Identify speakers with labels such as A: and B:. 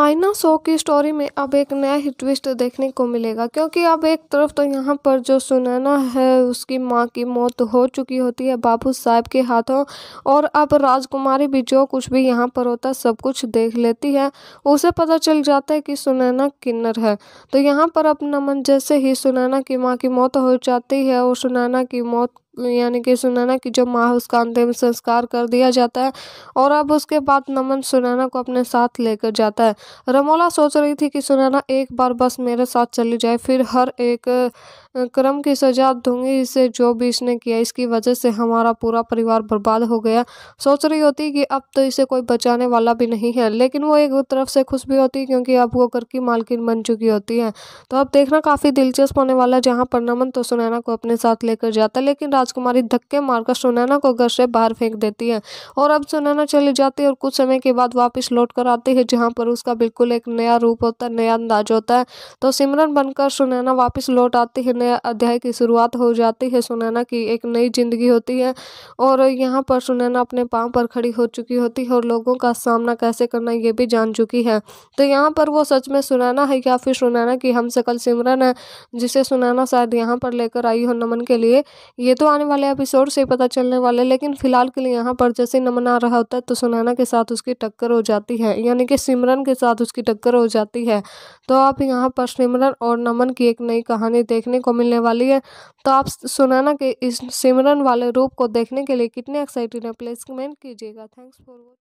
A: आईना शो की स्टोरी में अब एक नया ही ट्विस्ट देखने को मिलेगा क्योंकि अब एक तरफ तो यहाँ पर जो सुनैना है उसकी माँ की मौत हो चुकी होती है बाबू साहब के हाथों और अब राजकुमारी भी जो कुछ भी यहाँ पर होता है सब कुछ देख लेती है उसे पता चल जाता है कि सुनैना किन्नर है तो यहाँ पर अपना मन जैसे ही सुनैना की माँ की मौत हो जाती है और सुनैना की मौत यानी कि सुनैना की जो माँ है उसका अंतिम संस्कार कर दिया जाता है और अब उसके बाद नमन सुनैना को अपने साथ लेकर जाता है रमोला सोच रही थी कि सुनैना एक बार बस मेरे साथ चली जाए फिर हर एक क्रम की सजा दूंगी इसे जो भी इसने किया इसकी वजह से हमारा पूरा परिवार बर्बाद हो गया सोच रही होती कि अब तो इसे कोई बचाने वाला भी नहीं है लेकिन वो एक तरफ से खुश भी होती क्योंकि अब वो घर की मालकिन बन चुकी होती है तो अब देखना काफ़ी दिलचस्प होने वाला जहाँ पर नमन तो सुनैना को अपने साथ लेकर जाता है लेकिन राजकुमारी धक्के मारकर सुनैना को घर से बाहर फेंक देती है और अब सुनैना चली जाती है और कुछ समय के बाद वापस लौट कर आती है जहाँ पर उसका बिल्कुल एक नया रूप होता है नया अंदाज होता है तो सिमरन बनकर सुनैना वापस लौट आती है नया अध्याय की शुरुआत हो जाती है सुनैना की एक नई जिंदगी होती है और यहाँ पर सुनैना अपने पाँव पर खड़ी हो चुकी होती है और लोगों का सामना कैसे करना ये भी जान चुकी है तो यहाँ पर वो सच में सुनैना है या फिर सुनैना की हम सकल सिमरन है जिसे सुनैना शायद यहाँ पर लेकर आई हो नमन के लिए ये तो आने वाले एपिसोड से पता चलने वाले लेकिन फिलहाल के लिए यहाँ पर जैसे नमन आ रहा होता है तो सुनैना के साथ उसकी टक्कर हो जाती है यानी कि सिमरन के साथ उसकी टक्कर हो जाती है तो आप यहाँ पर सिमरन और नमन की एक नई कहानी देखने को को मिलने वाली है तो आप सुनाना के इस सिमरन वाले रूप को देखने के लिए कितने एक्साइटेड हैं प्लेस कमेंट कीजिएगा थैंक्स फॉर वॉच